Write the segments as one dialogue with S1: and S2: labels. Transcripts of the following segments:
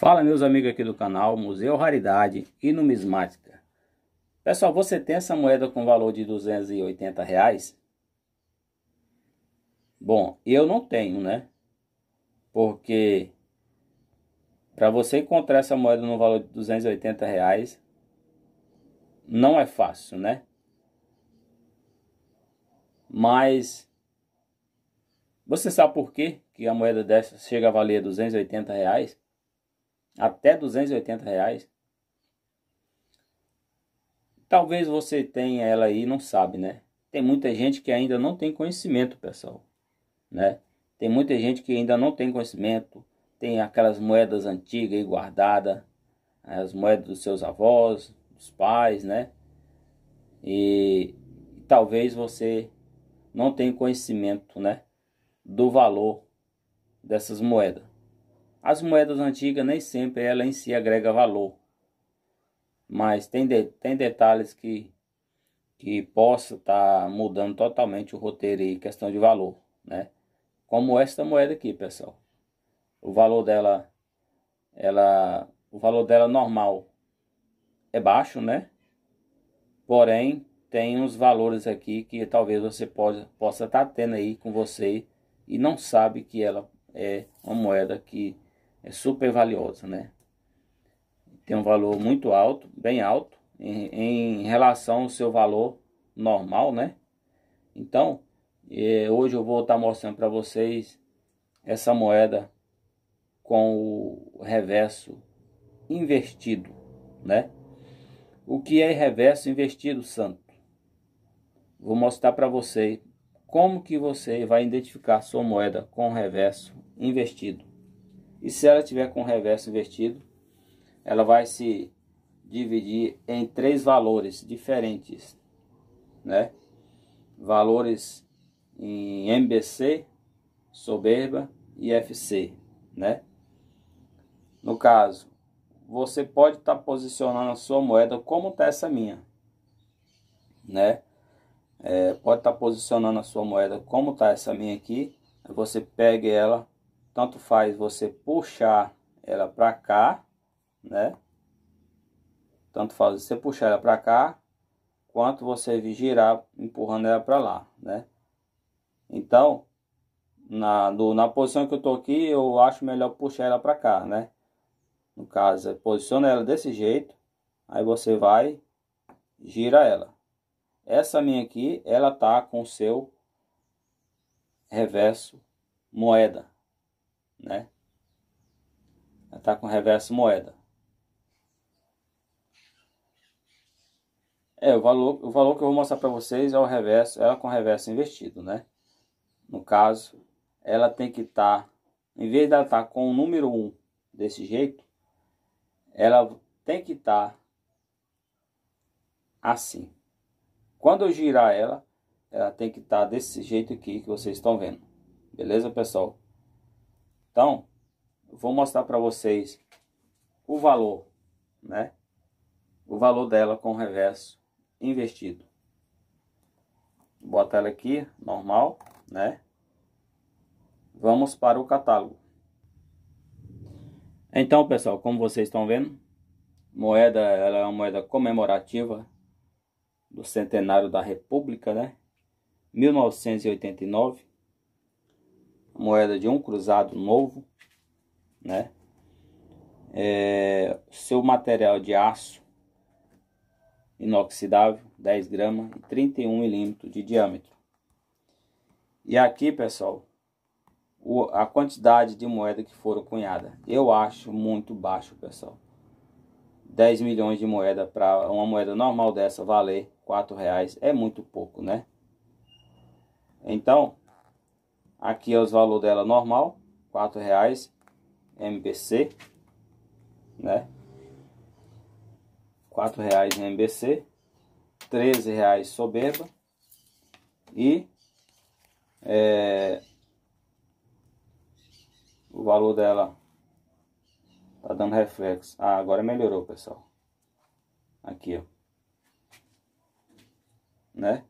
S1: Fala meus amigos aqui do canal Museu Raridade e Numismática. Pessoal, você tem essa moeda com valor de 280 reais? Bom, eu não tenho, né? Porque para você encontrar essa moeda no valor de 280 reais não é fácil, né? Mas você sabe por quê que a moeda dessa chega a valer 280 reais? até 280 reais. Talvez você tenha ela aí e não sabe, né? Tem muita gente que ainda não tem conhecimento, pessoal, né? Tem muita gente que ainda não tem conhecimento, tem aquelas moedas antigas aí guardadas, as moedas dos seus avós, dos pais, né? E talvez você não tenha conhecimento, né, do valor dessas moedas. As moedas antigas nem sempre ela em si agrega valor, mas tem, de, tem detalhes que, que possa estar tá mudando totalmente o roteiro e questão de valor, né? Como esta moeda aqui, pessoal. O valor dela, ela, o valor dela normal é baixo, né? Porém, tem uns valores aqui que talvez você possa estar possa tá tendo aí com você e não sabe que ela é uma moeda que é super valiosa, né? Tem um valor muito alto, bem alto, em, em relação ao seu valor normal, né? Então, é, hoje eu vou estar tá mostrando para vocês essa moeda com o reverso invertido, né? O que é reverso invertido, santo? Vou mostrar para você como que você vai identificar sua moeda com o reverso invertido. E se ela tiver com o reverso invertido, ela vai se dividir em três valores diferentes, né? Valores em MBC, soberba e FC, né? No caso, você pode estar tá posicionando a sua moeda como está essa minha, né? É, pode estar tá posicionando a sua moeda como está essa minha aqui. Você pega ela tanto faz você puxar ela para cá, né? Tanto faz você puxar ela para cá, quanto você vir girar empurrando ela para lá, né? Então, na, na posição que eu tô aqui, eu acho melhor puxar ela para cá, né? No caso, posiciona ela desse jeito, aí você vai, gira ela. Essa minha aqui, ela tá com seu reverso moeda, né? Ela tá com reverso moeda. É, o valor, o valor que eu vou mostrar para vocês é o reverso, ela com reverso invertido, né? No caso, ela tem que estar, tá, em vez de ela estar tá com o número 1 desse jeito, ela tem que estar tá assim. Quando eu girar ela, ela tem que estar tá desse jeito aqui que vocês estão vendo. Beleza, pessoal? Então, vou mostrar para vocês o valor, né? O valor dela com o reverso investido. Bota ela aqui, normal, né? Vamos para o catálogo. Então, pessoal, como vocês estão vendo, moeda, ela é uma moeda comemorativa do centenário da República, né? 1989 moeda de um cruzado novo, né? É, seu material de aço inoxidável, 10 gramas e 31 milímetros de diâmetro. E aqui, pessoal, o, a quantidade de moeda que foram cunhada, eu acho muito baixo, pessoal. 10 milhões de moeda para uma moeda normal dessa valer 4 reais é muito pouco, né? Então, Aqui é os valor dela normal, R$ reais MBC, né? R$ reais MBC, R$ reais soberba e é, o valor dela tá dando reflexo. Ah, agora melhorou, pessoal. Aqui, ó. Né?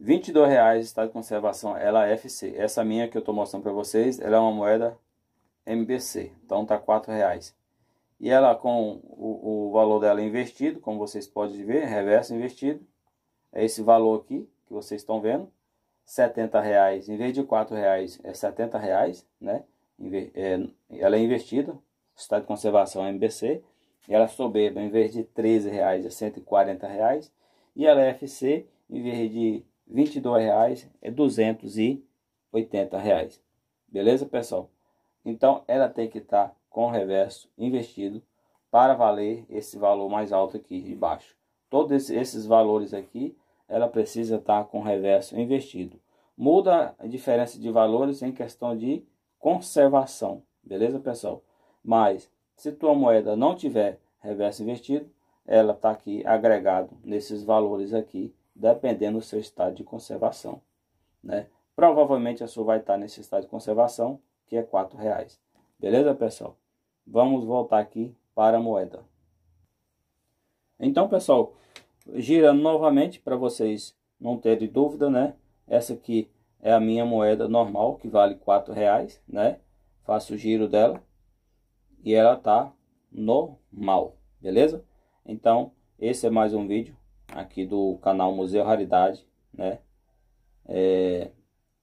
S1: 22 reais está de conservação, ela é FC. Essa minha que eu estou mostrando para vocês, ela é uma moeda MBC, então tá 4 reais. E ela com o, o valor dela investido, como vocês podem ver, reverso investido, é esse valor aqui que vocês estão vendo, 70 reais, em vez de 4 reais, é 70 reais, né? É, ela é investida, estado de conservação MBC, e ela é soberba, em vez de 13 reais, é 140 reais, e ela é FC, em vez de R$ reais é R$ reais Beleza, pessoal? Então, ela tem que estar tá com o reverso investido para valer esse valor mais alto aqui de baixo. Todos esses valores aqui, ela precisa estar tá com o reverso investido. Muda a diferença de valores em questão de conservação. Beleza, pessoal? Mas, se tua moeda não tiver reverso investido, ela está aqui agregado nesses valores aqui dependendo do seu estado de conservação. Né? Provavelmente a sua vai estar nesse estado de conservação, que é R$ reais. Beleza, pessoal? Vamos voltar aqui para a moeda. Então, pessoal, girando novamente para vocês não terem dúvida, né? Essa aqui é a minha moeda normal, que vale R$ reais, né? Faço o giro dela e ela tá normal, beleza? Então, esse é mais um vídeo aqui do canal Museu Raridade, né? É,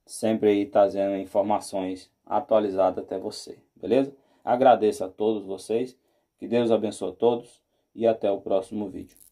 S1: sempre aí trazendo informações atualizadas até você, beleza? Agradeço a todos vocês, que Deus abençoe a todos e até o próximo vídeo.